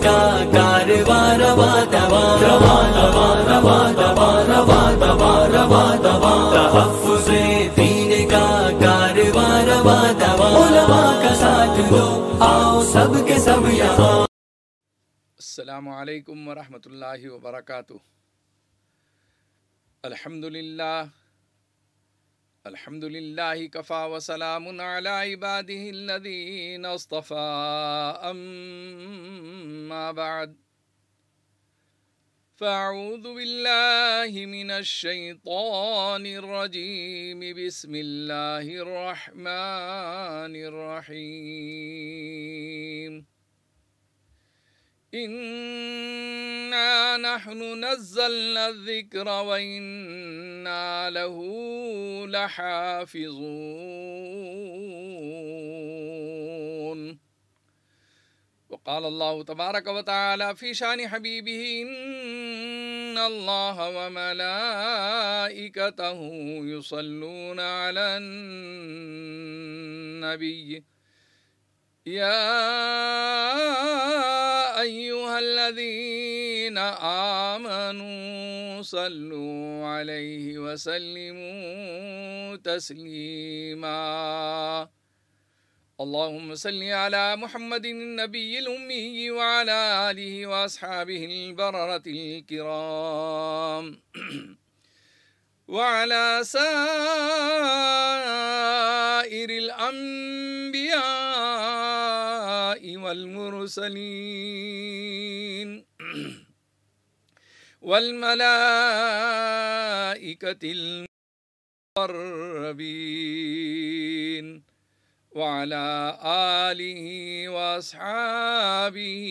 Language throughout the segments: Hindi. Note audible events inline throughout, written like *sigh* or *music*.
असलकम वरहमल अलहमदिल्ला الحمد لله كفى وسلام على عباده الذين اصطفى أما بعد فأعوذ بالله من الشيطان الرجيم بسم الله الرحمن الرحيم إنا نحن نزلنا الذكر وإنا له لحافظون وقال الله تبارك وتعالى في شان حبيبه إن الله وملائكته يصلون على النبي يا أيها الذين آمنوا صلوا عليه وسلموا تسليما اللهم صل على محمد النبي الأمي وعلى آله وأصحابه البررة الكرام *clears throat* وعلى سائر الأنبياء والمرسلين *clears throat* والملائكة المقربين وعلى آله وأصحابه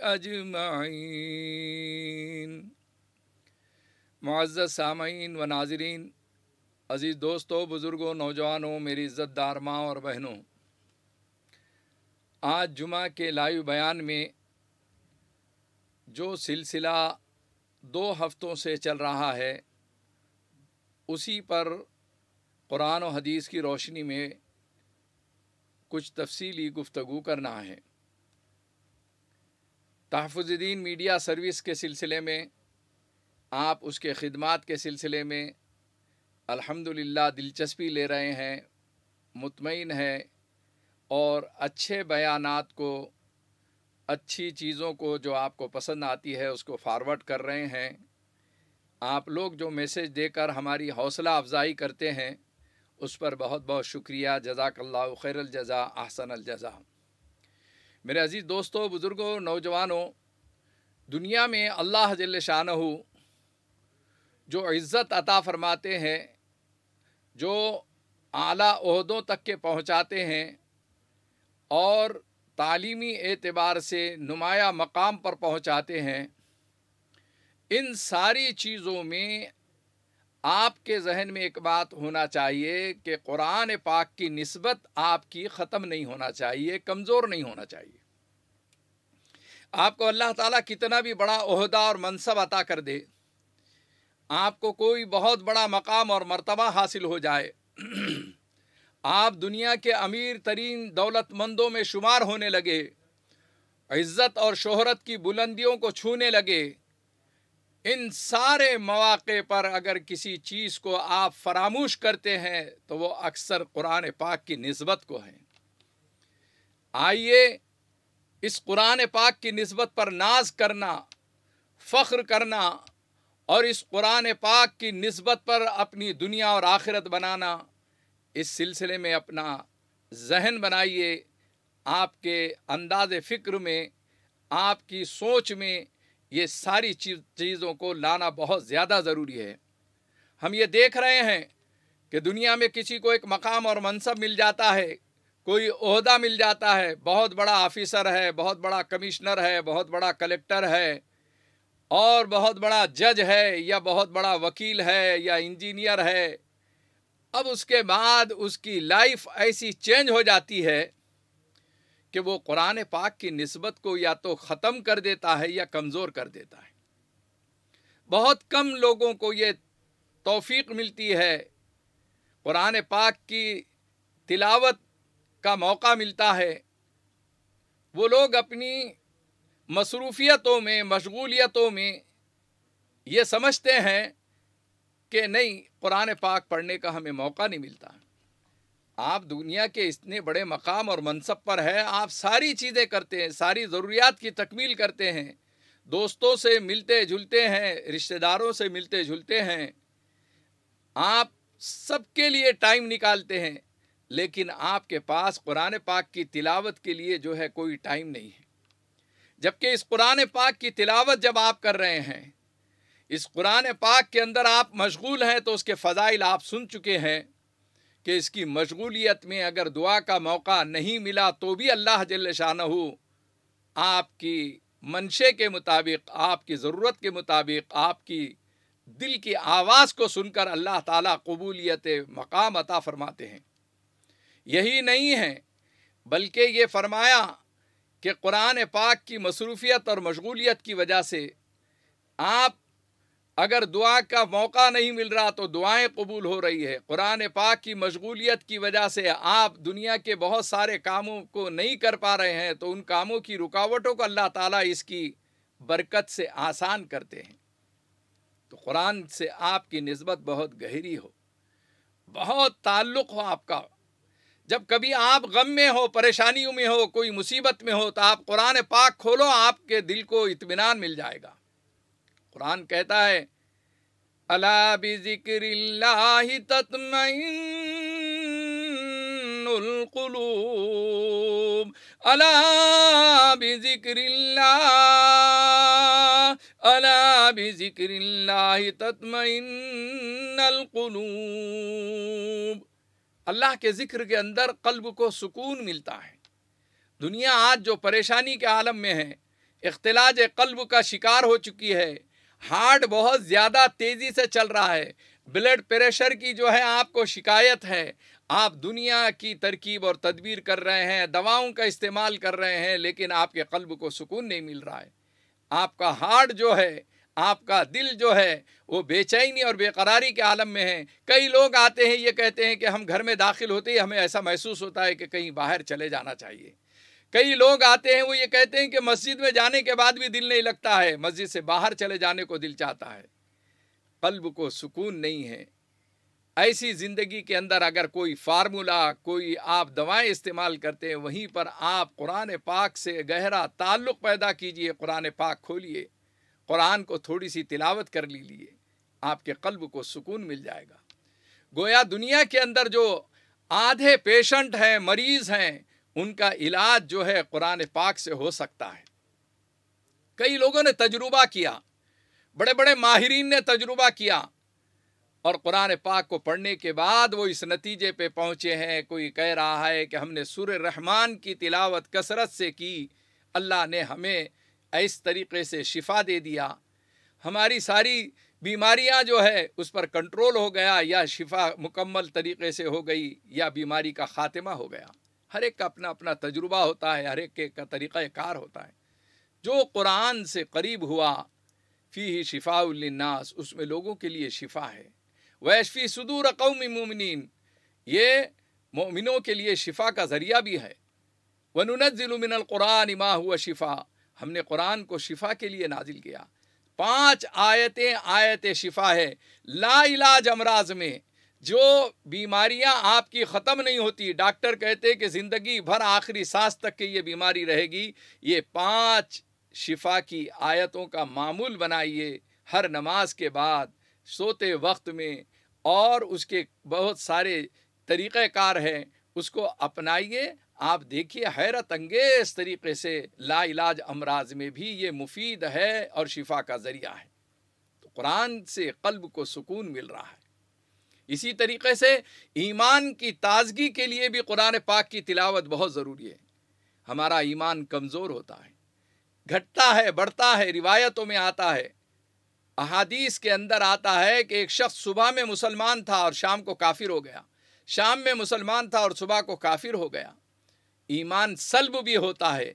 أجمعين मुआज़ सामीन व नाजरीन अज़ीज़ दोस्तों बुज़ुर्गों नौजवानों मेरी इज़्ज़तदार माँ और बहनों आज जुमा के लाइव बयान में जो सिलसिला दो हफ्तों से चल रहा है उसी पर कुरान और हदीस की रोशनी में कुछ तफसीली गुफ्तगु करना है तहफ़ुद्दीन मीडिया सर्विस के सिलसिले में आप उसके ख़िदमत के सिलसिले में अल्हम्दुलिल्लाह दिलचस्पी ले रहे हैं मुतमिन है और अच्छे बयानात को अच्छी चीज़ों को जो आपको पसंद आती है उसको फारवर्ड कर रहे हैं आप लोग जो मैसेज देकर हमारी हौसला अफजाई करते हैं उस पर बहुत बहुत शुक्रिया जजाकल्ला जजा आहसन अलजा मेरे अज़ीज़ दोस्तों बुज़ुर्गों नौजवानों दुनिया में अल्लाह जल शाह जो इज़्ज़त अता फरमाते हैं जो आला अहदों तक के पहुँचाते हैं और तालीमी एतबार से नुमाया मकाम पर पहुँचाते हैं इन सारी चीज़ों में आपके जहन में एक बात होना चाहिए कि क़ुरान पाक की नस्बत आपकी ख़त्म नहीं होना चाहिए कमज़ोर नहीं होना चाहिए आपको अल्लाह ताला कितना भी बड़ा अहदा और मनसब अता कर दे आपको कोई बहुत बड़ा मकाम और मर्तबा हासिल हो जाए *clears throat* आप दुनिया के अमीर तरीन दौलतमंदों में शुमार होने लगे इज़्ज़त और शोहरत की बुलंदियों को छूने लगे इन सारे मौाक़े पर अगर किसी चीज़ को आप फरामोश करते हैं तो वो अक्सर कुरान पाक की नस्बत को है आइए इस कुरान पाक की नस्बत पर नाज करना फ़ख्र करना और इस कुरान पाक की नस्बत पर अपनी दुनिया और आखिरत बनाना इस सिलसिले में अपना जहन बनाइए आपके अंदाज फ़िक्र में आपकी सोच में ये सारी चीज़ चीज़ों को लाना बहुत ज़्यादा ज़रूरी है हम ये देख रहे हैं कि दुनिया में किसी को एक मकाम और मनसब मिल जाता है कोई अहदा मिल जाता है बहुत बड़ा ऑफिसर है बहुत बड़ा कमिश्नर है बहुत बड़ा कलेक्टर है और बहुत बड़ा जज है या बहुत बड़ा वकील है या इंजीनियर है अब उसके बाद उसकी लाइफ ऐसी चेंज हो जाती है कि वो कुरान पाक की नस्बत को या तो ख़त्म कर देता है या कमज़ोर कर देता है बहुत कम लोगों को ये तौफीक मिलती है कुरान पाक की तिलावत का मौका मिलता है वो लोग अपनी मसरूफियतों में मशगूलियतों में ये समझते हैं कि नहीं कुरान पाक पढ़ने का हमें मौका नहीं मिलता आप दुनिया के इतने बड़े मकाम और मनसब पर है आप सारी चीज़ें करते हैं सारी ज़रूरियात की तकमील करते हैं दोस्तों से मिलते जुलते हैं रिश्तेदारों से मिलते जुलते हैं आप सबके लिए टाइम निकालते हैं लेकिन आपके पास कुरान पाक की तिलावत के लिए जो है कोई टाइम नहीं है जबकि इस कुरान पाक की तिलावत जब आप कर रहे हैं इस कुरान पाक के अंदर आप मशगूल हैं तो उसके फ़ज़ाइल आप सुन चुके हैं कि इसकी मशगूलियत में अगर दुआ का मौका नहीं मिला तो भी अल्लाह जल शाह आपकी मंशे के मुताबिक आपकी ज़रूरत के मुताबिक आपकी दिल की आवाज़ को सुनकर अल्लाह ताला कबूलियत मकाम अता फरमाते हैं यही नहीं है बल्कि ये फरमाया कि कुरान पाक की मसरूफ़ियत और मशगूलियत की वजह से आप अगर दुआ का मौका नहीं मिल रहा तो दुआएं कबूल हो रही है कुरान पाक की मशगूलियत की वजह से आप दुनिया के बहुत सारे कामों को नहीं कर पा रहे हैं तो उन कामों की रुकावटों को अल्लाह ताला इसकी बरकत से आसान करते हैं तो कुरान से आपकी नस्बत बहुत गहरी हो बहुत ताल्लुक़ हो आपका जब कभी आप गम में हो परेशानियों में हो कोई मुसीबत में हो तो आप कुरान पाक खोलो आपके दिल को इतमान मिल जाएगा कुरान कहता है अला बिक्री तत्मूब अला बिक्री अला बिक्री तत्मूब अल्लाह के ज़िक्र के अंदर कल्ब को सुकून मिलता है दुनिया आज जो परेशानी के आलम में है इख्तलाज कल्ब का शिकार हो चुकी है हार्ट बहुत ज़्यादा तेज़ी से चल रहा है ब्लड प्रेशर की जो है आपको शिकायत है आप दुनिया की तरकीब और तदबीर कर रहे हैं दवाओं का इस्तेमाल कर रहे हैं लेकिन आपके कल्ब को सुकून नहीं मिल रहा है आपका हार्ट जो है आपका दिल जो है वो बेचैनी और बेकरारी के आलम में है कई लोग आते हैं ये कहते हैं कि हम घर में दाखिल होते ही हमें ऐसा महसूस होता है कि कहीं बाहर चले जाना चाहिए कई लोग आते हैं वो ये कहते हैं कि मस्जिद में जाने के बाद भी दिल नहीं लगता है मस्जिद से बाहर चले जाने को दिल चाहता है कल्ब को सुकून नहीं है ऐसी ज़िंदगी के अंदर अगर कोई फार्मूला कोई आप दवाएं इस्तेमाल करते हैं वहीं पर आप कुरान पाक से गहरा ताल्लुक़ पैदा कीजिए कुरान पाक खोलिए कुरान को थोड़ी सी तिलावत कर लीजिए आपके कल्ब को सुकून मिल जाएगा गोया दुनिया के अंदर जो आधे पेशेंट हैं मरीज़ हैं उनका इलाज जो है कुरान पाक से हो सकता है कई लोगों ने तजुर्बा किया बड़े बड़े माहरीन ने तजुर्बा किया और कुरान पाक को पढ़ने के बाद वो इस नतीजे पे पहुँचे हैं कोई कह रहा है कि हमने सुर रहमान की तिलावत कसरत से की अल्लाह ने हमें इस तरीके से शिफा दे दिया हमारी सारी बीमारियां जो है उस पर कंट्रोल हो गया या शिफा मुकम्मल तरीके से हो गई या बीमारी का ख़ात्मा हो गया हर एक का अपना अपना तजुर्बा होता है हर एक के का तरीक़ार होता है जो कुरान से करीब हुआ फ़ी ही शिफाउलनास उसमें लोगों के लिए शिफा है वैशफ़ी सदूर कौम ममिन ये मोमिनों के लिए शिफा का ज़रिया भी है क़ुरान इमा हुआ शिफा हमने कुरान को शिफा के लिए नाजिल किया पांच आयतें आयत शिफा है ला इलाज अमराज में जो बीमारियां आपकी ख़त्म नहीं होती डॉक्टर कहते कि ज़िंदगी भर आखिरी सांस तक की ये बीमारी रहेगी ये पांच शिफा की आयतों का मामूल बनाइए हर नमाज के बाद सोते वक्त में और उसके बहुत सारे तरीक़ार हैं उसको अपनाइए आप देखिए हैरत अंगेज तरीके से लाइलाज अमराज में भी ये मुफीद है और शिफा का ज़रिया है तो कुरान से कल्ब को सुकून मिल रहा है इसी तरीके से ईमान की ताजगी के लिए भी कुरान पाक की तिलावत बहुत ज़रूरी है हमारा ईमान कमज़ोर होता है घटता है बढ़ता है रिवायतों में आता है अहादीस के अंदर आता है कि एक शख्स सुबह में मुसलमान था और शाम को काफिर हो गया शाम में मुसलमान था और सुबह को काफिर हो गया ईमान सल्ब भी होता है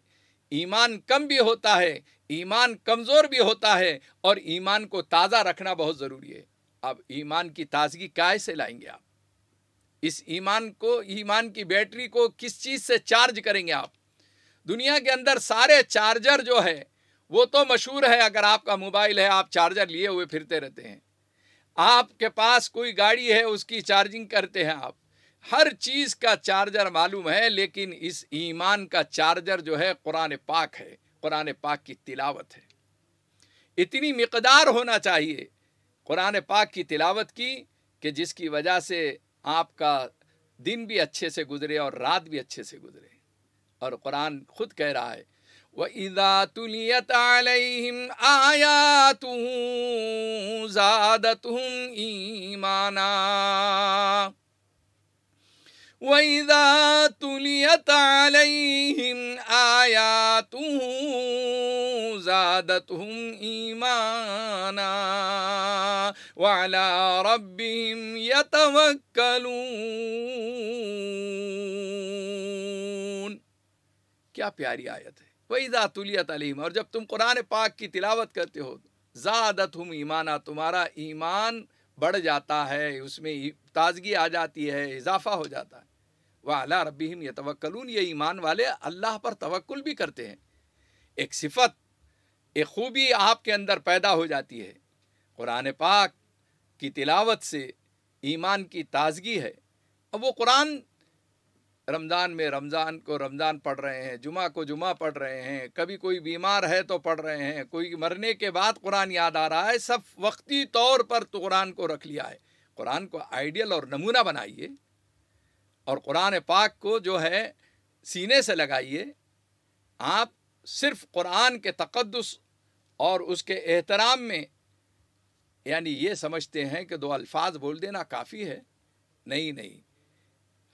ईमान कम भी होता है ईमान कमज़ोर भी होता है और ईमान को ताज़ा रखना बहुत ज़रूरी है अब ईमान की ताजगी काय से लाएंगे आप इस ईमान को ईमान की बैटरी को किस चीज़ से चार्ज करेंगे आप दुनिया के अंदर सारे चार्जर जो है वो तो मशहूर है अगर आपका मोबाइल है आप चार्जर लिए हुए फिरते रहते हैं आपके पास कोई गाड़ी है उसकी चार्जिंग करते हैं आप हर चीज का चार्जर मालूम है लेकिन इस ईमान का चार्जर जो है कुरान पाक है कुरान पाक की तिलावत है इतनी मकदार होना चाहिए कुरान पाक की तिलावत की कि जिसकी वजह से आपका दिन भी अच्छे से गुजरे और रात भी अच्छे से गुजरे और कुरान खुद कह रहा है वह इदा तुलियत अलैहिम तुम ईमाना وإذا تليت عليهم آياته زادتهم إيمانا وعلى ربهم يتوكلون क्या प्यारी आयत है वहीदा तुलियत अलीम और जब तुम कुरान पाक की तिलावत करते हो ज़्यादत हम ईमाना तुम्हारा ईमान बढ़ जाता है उसमें ताजगी आ जाती है इजाफा हो जाता है व अला रबीम यतवक्लून ये ईमान वाले अल्लाह पर तवक्ल भी करते हैं एक सिफत एक खूबी आपके अंदर पैदा हो जाती है कुरान पाक की तिलावत से ईमान की ताजगी है अब वो कुरान रमज़ान में रमज़ान को रमज़ान पढ़ रहे हैं जुमा को जुमा पढ़ रहे हैं कभी कोई बीमार है तो पढ़ रहे हैं कोई मरने के बाद कुरान याद आ रहा है सब वक्ती तौर पर तो कुरान को रख लिया है कुरान को आइडियल और नमूना बनाइए और क़ुरान पाक को जो है सीने से लगाइए आप सिर्फ क़ुरान के तकदस और उसके एहतराम में यानी ये समझते हैं कि दो अल्फाज बोल देना काफ़ी है नहीं नहीं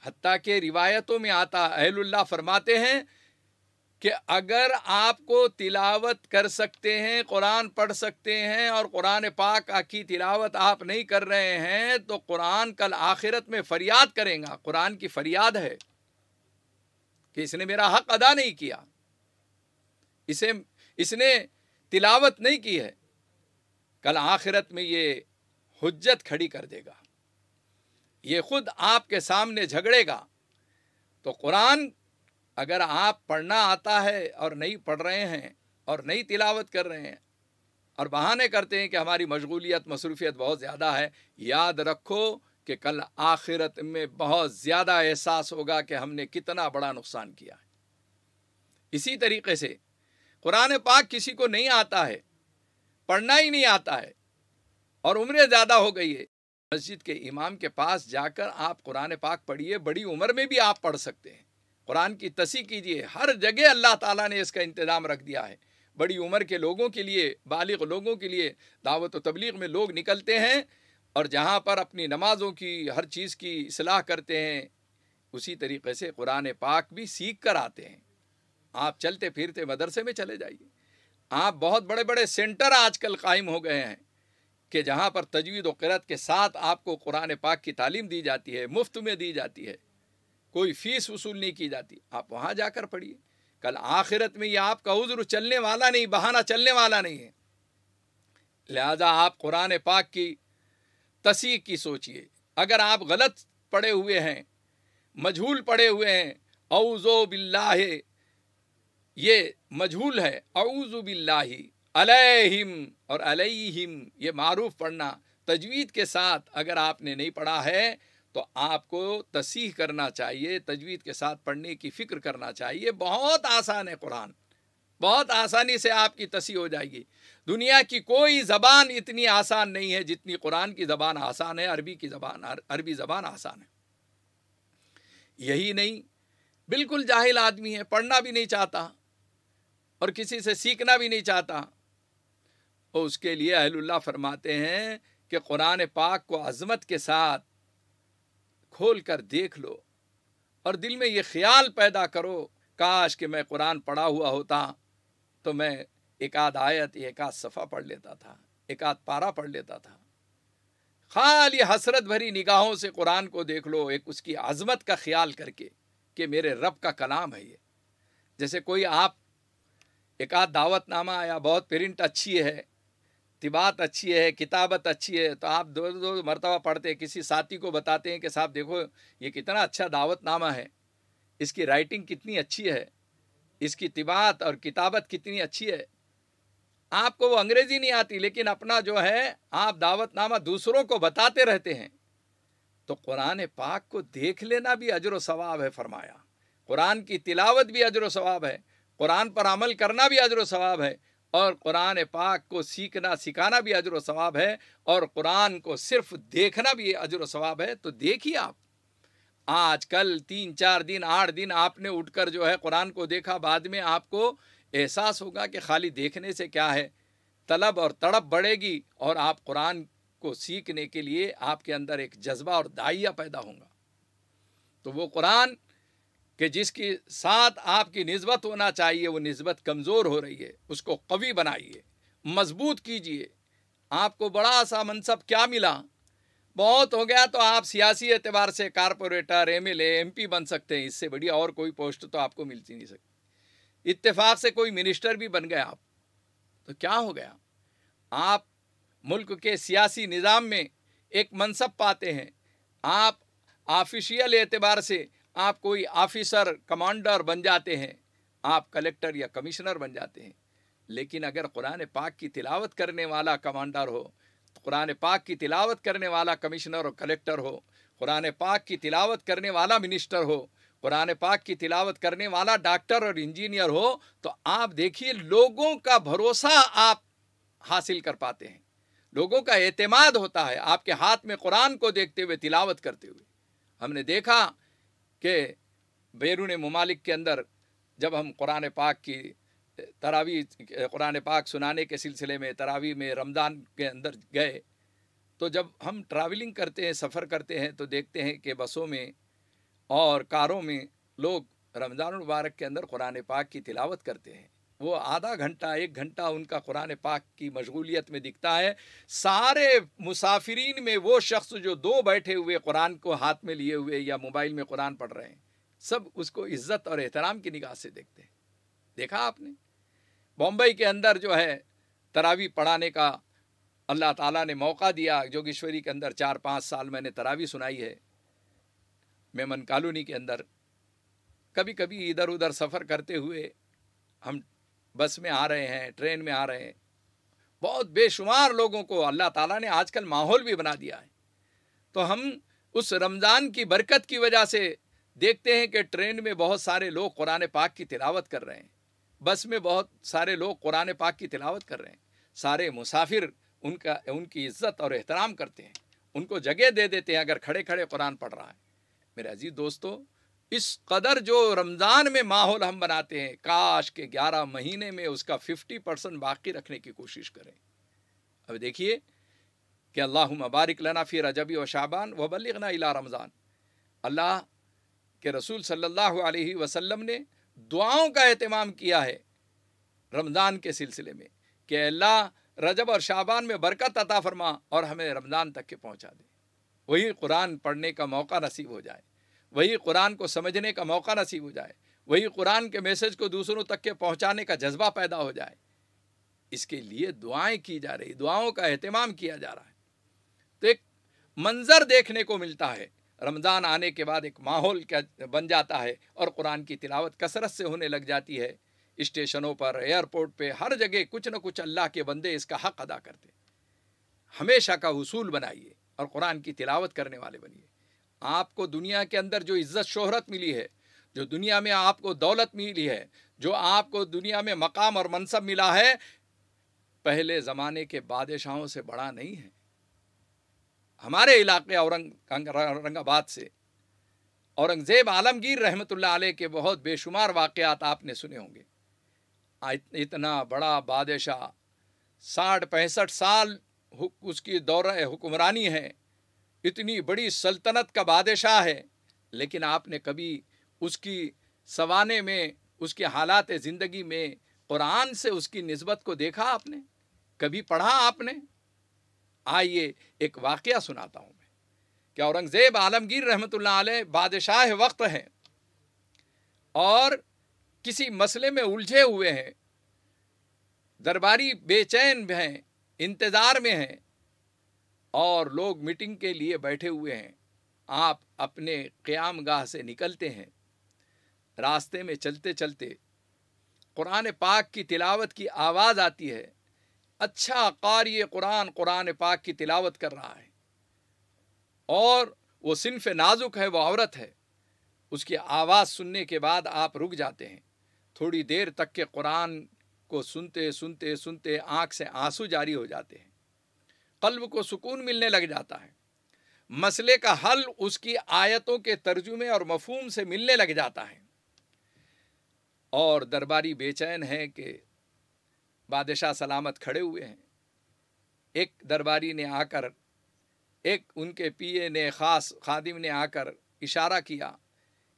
हती के रिवायतों में आता अहलुल्ला फरमाते हैं कि अगर आपको तिलावत कर सकते हैं कुरान पढ़ सकते हैं और कुरान पाक की तिलावत आप नहीं कर रहे हैं तो कुरान कल आखिरत में फरियाद करेगा कुरान की फरियाद है कि इसने मेरा हक अदा नहीं किया इसे इसने तिलावत नहीं की है कल आखिरत में ये हुज्जत खड़ी कर देगा ये खुद आपके सामने झगड़ेगा तो कुरान अगर आप पढ़ना आता है और नहीं पढ़ रहे हैं और नहीं तिलावत कर रहे हैं और बहाने करते हैं कि हमारी मशगूलियत मसरूफियत बहुत ज़्यादा है याद रखो कि कल आखिरत में बहुत ज़्यादा एहसास होगा कि हमने कितना बड़ा नुकसान किया है इसी तरीके से कुरान पाक किसी को नहीं आता है पढ़ना ही नहीं आता है और उम्र ज़्यादा हो गई है मस्जिद के इमाम के पास जाकर आप कुरान पाक पढ़िए बड़ी उम्र में भी आप पढ़ सकते हैं कुरान की तसी कीजिए हर जगह अल्लाह ताला ने इसका इंतज़ाम रख दिया है बड़ी उम्र के लोगों के लिए बालिग लोगों के लिए दावत व तबलीग में लोग निकलते हैं और जहाँ पर अपनी नमाज़ों की हर चीज़ की असलाह करते हैं उसी तरीके से कुरान पाक भी सीख कर आते हैं आप चलते फिरते मदरसे में चले जाइए आप बहुत बड़े बड़े सेंटर आजकल कायम हो गए हैं कि जहाँ पर तजवीद व करत के साथ आपको कुरान पाक की तालीम दी जाती है मुफ्त में दी जाती है कोई फीस वसूल नहीं की जाती आप वहाँ जाकर पढ़िए कल आखिरत में ये आपका उज्र चलने वाला नहीं बहाना चलने वाला नहीं है लिहाजा आप कुरान पाक की तसी की सोचिए अगर आप गलत पड़े हुए हैं मजहूल पड़े हुए हैं औजो बिल्ला ये मजहूल है अउज़ु बिल्ला अलैहिम और अलहिम ये मारूफ पढ़ना तजवीद के साथ अगर आपने नहीं पढ़ा है तो आपको तसीह करना चाहिए तजवीद के साथ पढ़ने की फ़िक्र करना चाहिए बहुत आसान है कुरान बहुत आसानी से आपकी तसी हो जाएगी दुनिया की कोई ज़बान इतनी आसान नहीं है जितनी कुरान की ज़बान आसान है अरबी की ज़बान अरबी ज़बान आसान है यही नहीं बिल्कुल जाहिल आदमी है पढ़ना भी नहीं चाहता और किसी से सीखना भी नहीं चाहता और उसके लिए अहलुल्ला फरमाते हैं कि कुरान पाक को अज़मत के साथ खोल कर देख लो और दिल में ये ख्याल पैदा करो काश कि मैं कुरान पढ़ा हुआ होता तो मैं एक आध आयत एक आध सफ़ा पढ़ लेता था एक आध पारा पढ़ लेता था खाली हसरत भरी निगाहों से कुरान को देख लो एक उसकी आज़मत का ख्याल करके कि मेरे रब का कलाम है ये जैसे कोई आप एक आध दावत नामा या बहुत प्रिंट अच्छी है तिबात अच्छी है किताबत अच्छी है तो आप दो दो मरतबा पढ़ते हैं किसी साथी को बताते हैं कि साहब देखो ये कितना अच्छा दावतनामा है इसकी राइटिंग कितनी अच्छी है इसकी तिबात और किताबत कितनी अच्छी है आपको वो अंग्रेज़ी नहीं आती लेकिन अपना जो है आप दावतनामा दूसरों को बताते रहते हैं तो कुरान पाक को देख लेना भी अजर सवाब है फरमाया कुरान की तिलावत भी अजर सवाब है कुरान पर अमल करना भी अजर सवाब है और कुरान पाक को सीखना सिखाना भी अजर सवाब है और कुरान को सिर्फ देखना भी अजर सवाब है तो देखिए आप आज कल तीन चार दिन आठ दिन आपने उठकर जो है कुरान को देखा बाद में आपको एहसास होगा कि खाली देखने से क्या है तलब और तड़प बढ़ेगी और आप कुरान को सीखने के लिए आपके अंदर एक जज्बा और दाइया पैदा होगा तो वो कुरान कि जिसकी साथ आपकी नस्बत होना चाहिए वो नस्बत कमज़ोर हो रही है उसको कवि बनाइए मजबूत कीजिए आपको बड़ा सा मनसब क्या मिला बहुत हो गया तो आप सियासी एतबार से कारपोरेटर एम एल पी बन सकते हैं इससे बढ़िया और कोई पोस्ट तो आपको मिलती नहीं सकती इत्तेफाक से कोई मिनिस्टर भी बन गए आप तो क्या हो गया आप मुल्क के सियासी निज़ाम में एक मनसब पाते हैं आप ऑफिशियल एतबार से आप कोई ऑफिसर कमांडर बन जाते हैं आप कलेक्टर या कमिश्नर बन जाते हैं लेकिन अगर कुरान पाक की तिलावत करने वाला कमांडर हो तो कुरान पाक की तिलावत करने वाला कमिश्नर और कलेक्टर हो कुरान पाक की तिलावत करने वाला मिनिस्टर हो कुरान पाक की तिलावत करने वाला डॉक्टर और इंजीनियर हो तो आप देखिए लोगों का भरोसा आप हासिल कर पाते हैं लोगों का एतमाद होता है आपके हाथ में कुरान को देखते हुए तिलावत करते हुए हमने देखा कि बैरून ममालिक के अंदर जब हम कुरान पाक की तरावी कुरान पाक सुनाने के सिलसिले में तरावी में रमज़ान के अंदर गए तो जब हम ट्रैवलिंग करते हैं सफ़र करते हैं तो देखते हैं कि बसों में और कारों में लोग रमज़ान मुबारक के अंदर कुरान पाक की तिलावत करते हैं वो आधा घंटा एक घंटा उनका कुरान पाक की मशगूलियत में दिखता है सारे मुसाफिरीन में वो शख्स जो दो बैठे हुए कुरान को हाथ में लिए हुए या मोबाइल में कुरान पढ़ रहे हैं सब उसको इज़्ज़त और एहतराम की निगाह से देखते हैं देखा आपने बॉम्बई के अंदर जो है तरावी पढ़ाने का अल्लाह ताला ने मौका दिया जोगेश्वरी के अंदर चार पाँच साल मैंने तरावी सुनाई है मेमन कॉलोनी के अंदर कभी कभी इधर उधर सफ़र करते हुए हम बस में आ रहे हैं ट्रेन में आ रहे हैं बहुत बेशुमार लोगों को अल्लाह ताला ने आजकल माहौल भी बना दिया है तो हम उस रमज़ान की बरकत की वजह से देखते हैं कि ट्रेन में बहुत सारे लोग कुरान पाक की तिलावत कर रहे हैं बस में बहुत सारे लोग कुरान पाक की तिलावत कर रहे हैं सारे मुसाफिर उनका उनकी इज्जत और एहतराम करते हैं उनको जगह दे देते हैं अगर खड़े खड़े कुरान पढ़ रहा है मेरे अजीज़ दोस्तों इस कदर जो रमज़ान में माहौल हम बनाते हैं काश के ग्यारह महीने में उसका फिफ्टी परसेंट बाकी रखने की कोशिश करें अब देखिए कि अल्लाह मबारक लना फ़ी रजबी व शाबान व बलगना इला रमज़ान अल्लाह के रसूल सल्लल्लाहु अलैहि वसल्लम ने दुआओं का अहतमाम किया है रमज़ान के सिलसिले में कि अल्लाह रजब और शाबान में बरकत अता फरमा और हमें रमज़ान तक के पहुँचा दे वही कुरान पढ़ने का मौका नसीब हो जाए वही कुरान को समझने का मौका नसीब हो जाए वही कुरान के मैसेज को दूसरों तक के पहुंचाने का जज्बा पैदा हो जाए इसके लिए दुआएं की जा रही दुआओं का अहतमाम किया जा रहा है तो एक मंज़र देखने को मिलता है रमज़ान आने के बाद एक माहौल क्या बन जाता है और कुरान की तिलावत कसरत से होने लग जाती है स्टेशनों पर एयरपोर्ट पे हर जगह कुछ न कुछ अल्लाह के बंदे इसका हक अदा करते हमेशा का उसूल बनाइए और कुरान की तिलावत करने वाले बनिए आपको दुनिया के अंदर जो इज्जत शोहरत मिली है जो दुनिया में आपको दौलत मिली है जो आपको दुनिया में मकाम और मनसब मिला है पहले ज़माने के बादशाहों से बड़ा नहीं है हमारे इलाके औरंग औरंगाबाद से औरंगज़ेब आलमगीर रहमत आलह के बहुत बेशुमार वाक़ात आपने सुने होंगे इतना बड़ा बादशाह साठ पैंसठ साल उसकी दौर हुक्मरानी है इतनी बड़ी सल्तनत का बादशाह है लेकिन आपने कभी उसकी सवाने में उसके हालात ज़िंदगी में कुरान से उसकी नस्बत को देखा आपने कभी पढ़ा आपने आइए एक वाक़ सुनाता हूँ मैं कि औरंगज़ेब आलमगीर रहमत बादशाह वक्त हैं और किसी मसले में उलझे हुए हैं दरबारी बेचैन हैं इंतज़ार में हैं और लोग मीटिंग के लिए बैठे हुए हैं आप अपने क़्याम गाह से निकलते हैं रास्ते में चलते चलते कुरान पाक की तिलावत की आवाज़ आती है अच्छा कारी कुरान कुरान पाक की तिलावत कर रहा है और वो सिनफ नाजुक है वह औरत है उसकी आवाज़ सुनने के बाद आप रुक जाते हैं थोड़ी देर तक के कुरान को सुनते सुनते सुनते आँख से आंसू जारी हो जाते हैं कल्ब को सुकून मिलने लग जाता है मसले का हल उसकी आयतों के तर्जुमे और मफहम से मिलने लग जाता है और दरबारी बेचैन है कि बादशाह सलामत खड़े हुए हैं एक दरबारी ने आकर एक उनके पीए ने ख़ास खादिम ने आकर इशारा किया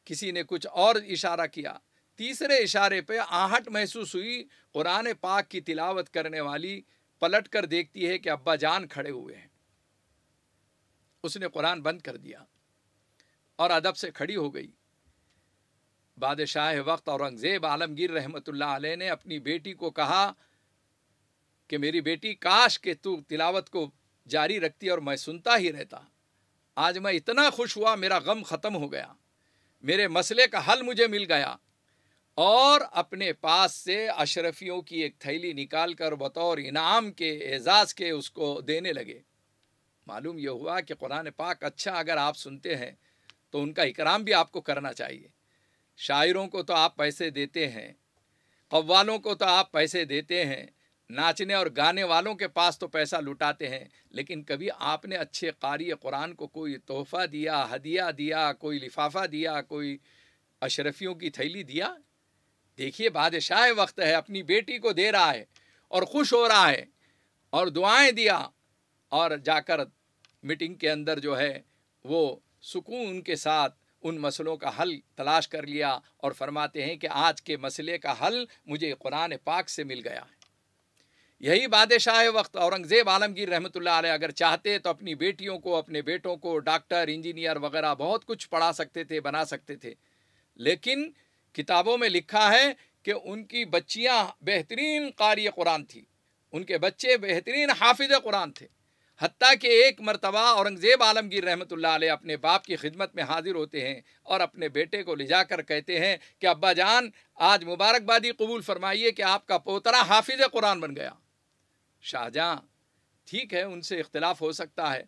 किसी ने कुछ और इशारा किया तीसरे इशारे पे आहट महसूस हुई कुरान पाक की तिलावत करने वाली पलट कर देखती है कि अब्बा जान खड़े हुए हैं उसने कुरान बंद कर दिया और अदब से खड़ी हो गई बादशाह वक्त औरंगज़ेब आलमगीर रहमतुल्लाह अलैह ने अपनी बेटी को कहा कि मेरी बेटी काश के तू तिलावत को जारी रखती और मैं सुनता ही रहता आज मैं इतना खुश हुआ मेरा गम ख़त्म हो गया मेरे मसले का हल मुझे मिल गया और अपने पास से अशरफियों की एक थैली निकाल कर बतौर इनाम के एजाज़ के उसको देने लगे मालूम यह हुआ कि कुरान पाक अच्छा अगर आप सुनते हैं तो उनका इकराम भी आपको करना चाहिए शायरों को तो आप पैसे देते हैं कव्वालों को तो आप पैसे देते हैं नाचने और गाने वालों के पास तो पैसा लुटाते हैं लेकिन कभी आपने अच्छे कारी कुरान को कोई तोहफ़ा दिया हदिया दिया कोई लिफाफा दिया कोई अशरफियों की थैली दिया देखिए बादशाह वक्त है अपनी बेटी को दे रहा है और खुश हो रहा है और दुआएं दिया और जाकर मीटिंग के अंदर जो है वो सुकून के साथ उन मसलों का हल तलाश कर लिया और फरमाते हैं कि आज के मसले का हल मुझे कुरान पाक से मिल गया है यही बादशाह वक्त औरंगज़ेब आलमगीर रहमत अगर चाहते तो अपनी बेटियों को अपने बेटों को डॉक्टर इंजीनियर वगैरह बहुत कुछ पढ़ा सकते थे बना सकते थे लेकिन किताबों में लिखा है कि उनकी बच्चियाँ बेहतरीन कारी कुरान थी उनके बच्चे बेहतरीन हाफिज कुरान थे हती कि एक मरतबा औरंगज़ेब आलमगीर रहमत अपने बाप की खिदमत में हाजिर होते हैं और अपने बेटे को ले जाकर कहते हैं कि अब्बा जान आज मुबारकबादी कबूल फरमाइए कि आपका पोतरा हाफिज कुरान बन गया शाहजहाँ ठीक है उनसे इख्तलाफ हो सकता है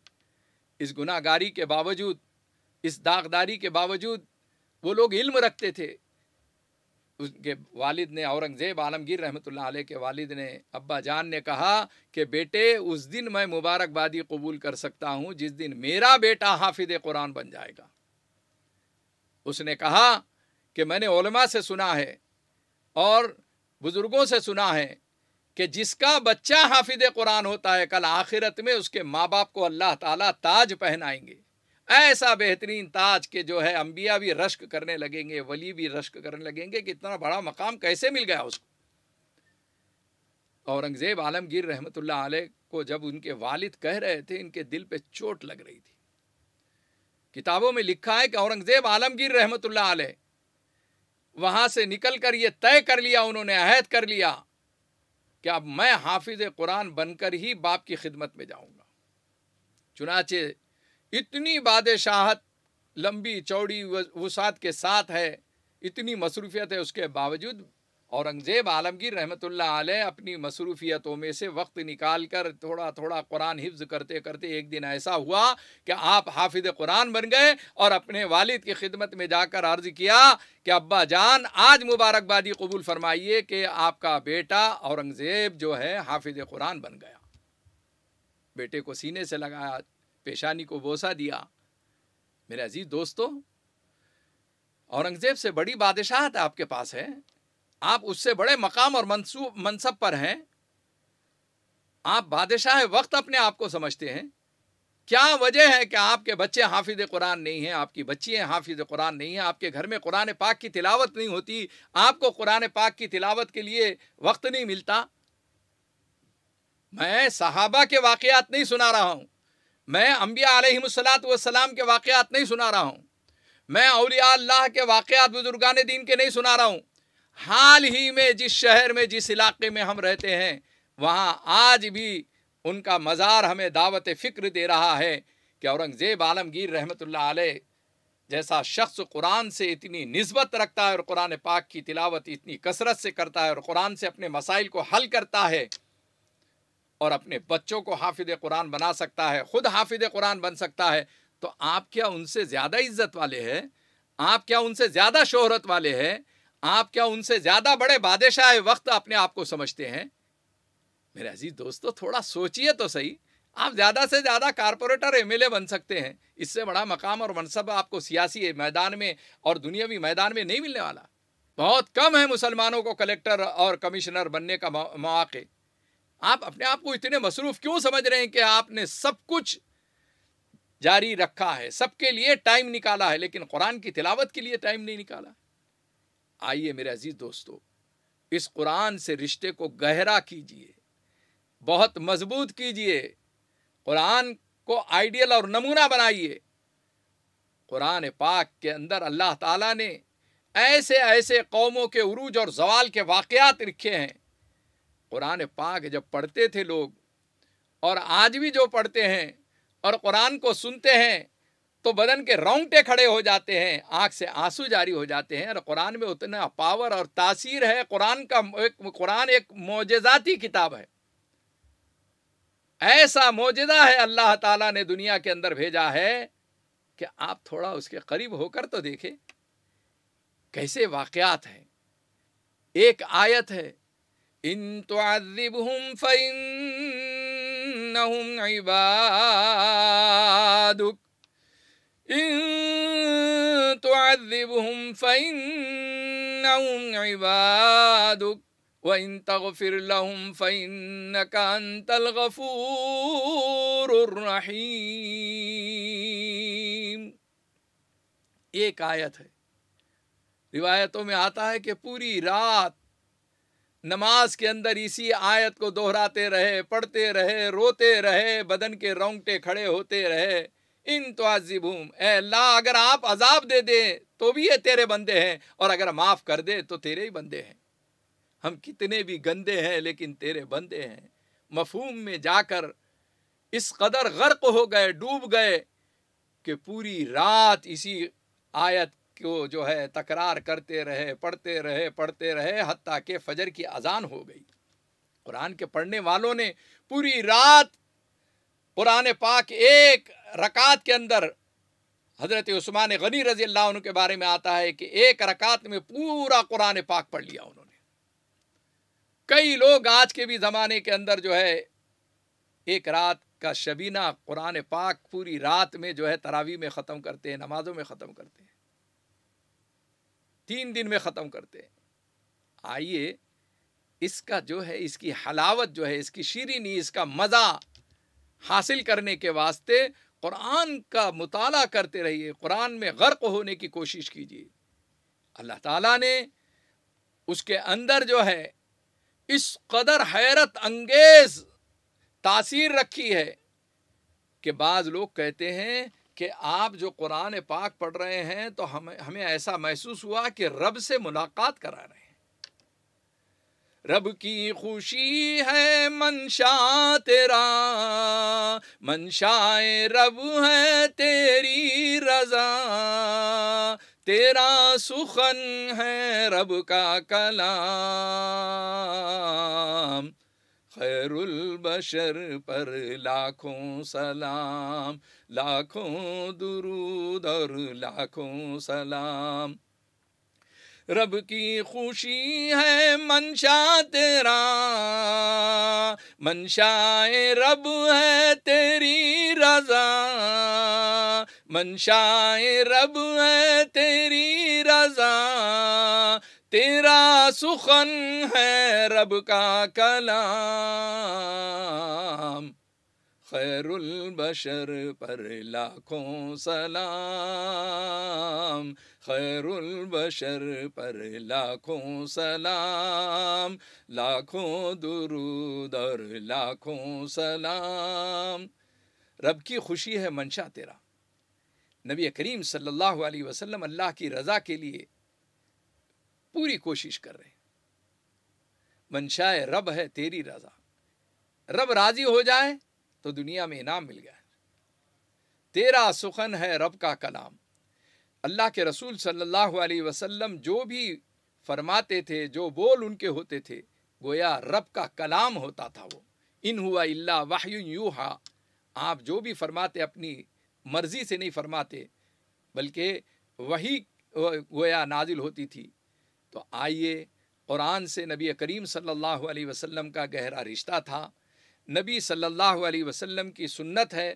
इस गुनागारी के बावजूद इस दागदारी के बावजूद वो लोग इल्म रखते थे उसके वालिद ने औरंगज़ेब आलमगीर रहमत के वालिद ने अब्बा जान ने कहा कि बेटे उस दिन मैं मुबारकबादी कबूल कर सकता हूँ जिस दिन मेरा बेटा हाफिद कुरान बन जाएगा उसने कहा कि मैंने ओलमा से सुना है और बुज़ुर्गों से सुना है कि जिसका बच्चा हाफिद कुरान होता है कल आखिरत में उसके माँ बाप को अल्लाह ताला ताज पहनाएंगे ऐसा बेहतरीन ताज के जो है अम्बिया भी रश्क करने लगेंगे वली भी रश्क करने लगेंगे कि इतना बड़ा मकाम कैसे मिल गया उसको औरंगज़ेब आलमगीर रहमत आल को जब उनके वालिद कह रहे थे इनके दिल पे चोट लग रही थी किताबों में लिखा है कि औरंगज़ेब आलमगीर रहमत आल वहां से निकल कर ये तय कर लिया उन्होंने अहद कर लिया कि अब मैं हाफिज़ कुरान बनकर ही बाप की खिदमत में जाऊंगा चुनाचे इतनी बादशाहत लंबी चौड़ी वसात के साथ है इतनी मसरूफियत है उसके बावजूद औरंगज़ेब आलमगीर रहमत अपनी मसरूफियतों में से वक्त निकाल कर थोड़ा थोड़ा कुरान हिफ्ज करते करते एक दिन ऐसा हुआ कि आप हाफिज कुरान बन गए और अपने वालिद की खिदमत में जाकर अर्ज किया कि अब्बा जान आज मुबारकबादी कबूल फरमाइए कि आपका बेटा औरंगज़ेब जो है हाफिज कुरान बन गया बेटे को सीने से लगाया पेशानी को बोसा दिया मेरे अजीज दोस्तों औरंगजेब से बड़ी बादशाहत आपके पास है आप उससे बड़े मकाम और मनसूब मनसब पर हैं आप बादशाह वक्त अपने आप को समझते हैं क्या वजह है कि आपके बच्चे हाफिज कुरान नहीं हैं आपकी बच्चियाँ हाफिज कुरान नहीं हैं आपके घर में कुरान पाक की तिलावत नहीं होती आपको कुरान पाक की तिलावत के लिए वक्त नहीं मिलता मैं सहाबा के वाकयात नहीं सुना रहा हूँ मैं अम्बिया वसलाम के वाक़ात नहीं सुना रहा हूँ मैं अलिया अल्लाह के वाक़ात बुजुर्गान दीन के नहीं सुना रहा हूँ हाल ही में जिस शहर में जिस इलाके में हम रहते हैं वहाँ आज भी उनका मज़ार हमें दावत फ़िक्र दे रहा है कि औरंगज़ेब आलमगीर रहमत जैसा शख्स कुरान से इतनी नस्बत रखता है और कुरान पाक की तिलावत इतनी कसरत से करता है और कुरान से अपने मसाइल को हल करता है और अपने बच्चों को हाफिज कुरान बना सकता है ख़ुद हाफिज कुरान बन सकता है तो आप क्या उनसे ज़्यादा इज्जत वाले हैं आप क्या उनसे ज़्यादा शोहरत वाले हैं आप क्या उनसे ज़्यादा बड़े बादशाह वक्त अपने आप को समझते हैं मेरे अजीज दोस्तों थोड़ा सोचिए तो सही आप ज़्यादा से ज़्यादा कारपोरेटर एमएलए बन सकते हैं इससे बड़ा मकाम और मनसब आपको सियासी मैदान में और दुनियावी मैदान में नहीं मिलने वाला बहुत कम है मुसलमानों को कलेक्टर और कमिश्नर बनने का मौके आप अपने आप को इतने मसरूफ क्यों समझ रहे हैं कि आपने सब कुछ जारी रखा है सबके लिए टाइम निकाला है लेकिन कुरान की तिलावत के लिए टाइम नहीं निकाला आइए मेरे अजीज दोस्तों इस कुरान से रिश्ते को गहरा कीजिए बहुत मजबूत कीजिए कुरान को आइडियल और नमूना बनाइए कुरान पाक के अंदर अल्लाह ताला ने ऐसे ऐसे कौमों के उरूज और जवाल के वाकयात लिखे हैं कुरान पाक जब पढ़ते थे लोग और आज भी जो पढ़ते हैं और कुरान को सुनते हैं तो बदन के रोंगटे खड़े हो जाते हैं आँख से आंसू जारी हो जाते हैं और कुरान में उतना पावर और तासीर है कुरान का एक कुरान एक मोजाती किताब है ऐसा मोजदा है अल्लाह ताला ने दुनिया के अंदर भेजा है कि आप थोड़ा उसके करीब होकर तो देखें कैसे वाकयात हैं एक आयत है إن تعذبهم فإنهم عبادك إن تعذبهم فإنهم عبادك وإن تغفر لهم فإنك أنت الغفور الرحيم ایک آیت ہے روایتوں میں آتا ہے کہ پوری رات नमाज के अंदर इसी आयत को दोहराते रहे पढ़ते रहे रोते रहे बदन के रोंगटे खड़े होते रहे इन तो आजिबूम अल्लाह अगर आप अजाब दे दें तो भी ये तेरे बंदे हैं और अगर माफ़ कर दे तो तेरे ही बंदे हैं हम कितने भी गंदे हैं लेकिन तेरे बंदे हैं मफहूम में जाकर इस कदर गर्क हो गए डूब गए कि पूरी रात इसी आयत को जो है तकरार करते रहे पढ़ते रहे पढ़ते रहे हती के फजर की अजान हो गई कुरान के पढ़ने वालों ने पूरी रात पुराने पाक एक रकात के अंदर हज़रत उस्मान गनी रजी अल्लाह उनके बारे में आता है कि एक रकात में पूरा कुरान पाक पढ़ लिया उन्होंने कई लोग आज के भी ज़माने के अंदर जो है एक रात का शबीना कुरान पाक पूरी रात में जो है तरावी में ख़त्म करते हैं नमाज़ों में ख़त्म करते हैं तीन दिन में ख़त्म करते हैं आइए इसका जो है इसकी हलावत जो है इसकी शीरीनी इसका मज़ा हासिल करने के वास्ते क़ुरान का मताल करते रहिए कुरान में गर्क होने की कोशिश कीजिए अल्लाह ताला ने उसके अंदर जो है इस कदर हैरत अंगेज तासीर रखी है कि बाज़ लोग कहते हैं कि आप जो कुरान पाक पढ़ रहे हैं तो हम हमें ऐसा महसूस हुआ कि रब से मुलाकात करा रहे हैं रब की खुशी है मनशा तेरा मनशाए रब है तेरी रजा तेरा सुखन है रब का कला खैरुल बशर पर लाखों सलाम लाखों दुरूद और लाखों सलाम रब की खुशी है मंशा तेरा मंशाए रब है तेरी रजा मंशाए रब है तेरी रजा तेरा सुखन है रब का कलाम खैरुल बशर पर लाखों सलाम खैरुल बशर पर लाखों सलाम लाखों दुरूद और लाखों सलाम रब की खुशी है मंशा तेरा नबी करीम सल्लल्लाहु अलैहि वसल्लम अल्लाह की रज़ा के लिए पूरी कोशिश कर रहे हैं मंशाए रब है तेरी रज़ा रब राज़ी हो जाए तो दुनिया में इनाम मिल गया तेरा सुखन है रब का कलाम अल्लाह के रसूल सल्लल्लाहु अलैहि वसल्लम जो भी फरमाते थे जो बोल उनके होते थे गोया रब का कलाम होता था वो इन हुआ इल्ला वाह्य यूहा आप जो भी फरमाते अपनी मर्जी से नहीं फरमाते बल्कि वही गोया नाजिल होती थी तो आइए कुरान से नबी करीम सल्लल्लाहु अलैहि वसल्लम का गहरा रिश्ता था नबी सल्लल्लाहु अलैहि वसल्लम की सुन्नत है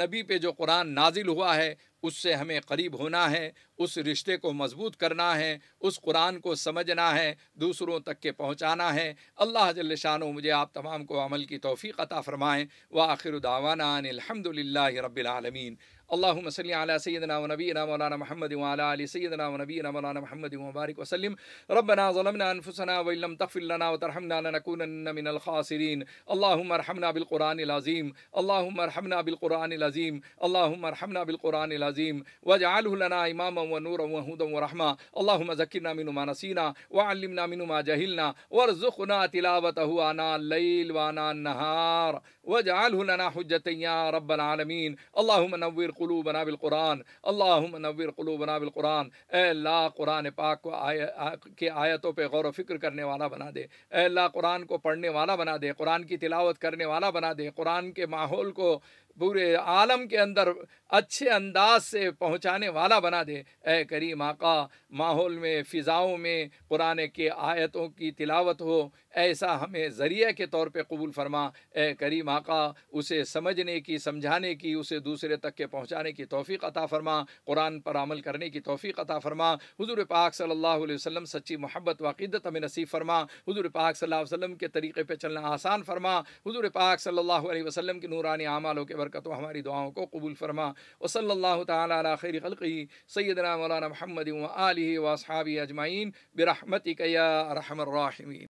नबी पे जो कुरान नाजिल हुआ है उससे हमें करीब होना है उस रिश्ते को मजबूत करना है उस कुरान को समझना है दूसरों तक के पहुँचाना है अल्लाह जल शानो मुझे आप तमाम को अमल की तोफ़ी अता फ़रमाएँ व आखिर दावाना अनिलहमदिल्ला रबालमीन اللهم صل على سيدنا ونبينا مولانا محمد وعلى ال سيدنا ونبينا مولانا محمد وبارك وسلم ربنا ظلمنا انفسنا وان لم تغفر لنا وترحمنا لنكونن من الخاسرين اللهم ارحمنا بالقران العظيم اللهم ارحمنا بالقران العظيم اللهم ارحمنا بالقران العظيم واجعله لنا اماما ونورا وهدى ورحمه اللهم ذكرنا منه ما نسينا وعلمنا منه ما جهلنا وارزقنا تلاوته انا الليل وانا النهار वजाल लना हजतियाँ रबालमीन अल्लाम नवर कलूबना बिलकुरान अल्लाम नवर कलूबना बिलकुरान अल्लाह कुरान पाक को आय के आयतों पर गौर फिक्र करने वाला बना दे अल्लाह कुरान को पढ़ने वाला बना दे कुरान की तिलावत करने वाला बना दे कुरान के माहौल को पूरे आलम के अंदर अच्छे अंदाज से पहुंचाने वाला बना दे ए करीम आका माहौल में फ़िज़ाओं में कुरान के आयतों की तिलावत हो ऐसा हमें ज़रिए के तौर पे कबूल फरमा ए करीम आका उसे समझने की समझाने की उसे दूसरे तक के पहुंचाने की तोफ़ी अता फ़रमा कुरान पर अमल करने की तोफ़ी अता फ़रमा हज़ूर पाक सल्लल्लाहु अलैहि वसल्लम सच्ची मोहब्बत वाक़दत हमें नसीब फ़रमा हज़ूर पाक सल्लल्लाहु अलैहि वसल्लम के तरीक़े पे चलना आसान फ़रमा हज़ूर पाक सल्लल्लाहु अलैहि वसल्लम की नूरानी आमालों के बरकत हमारी दुआओं को कबूल फरमा वसल्ला तैर खलकी सैदना मौलाना महमद आली वासहाबी अजमाइन बिरहमतिकया रहमर्राहमीन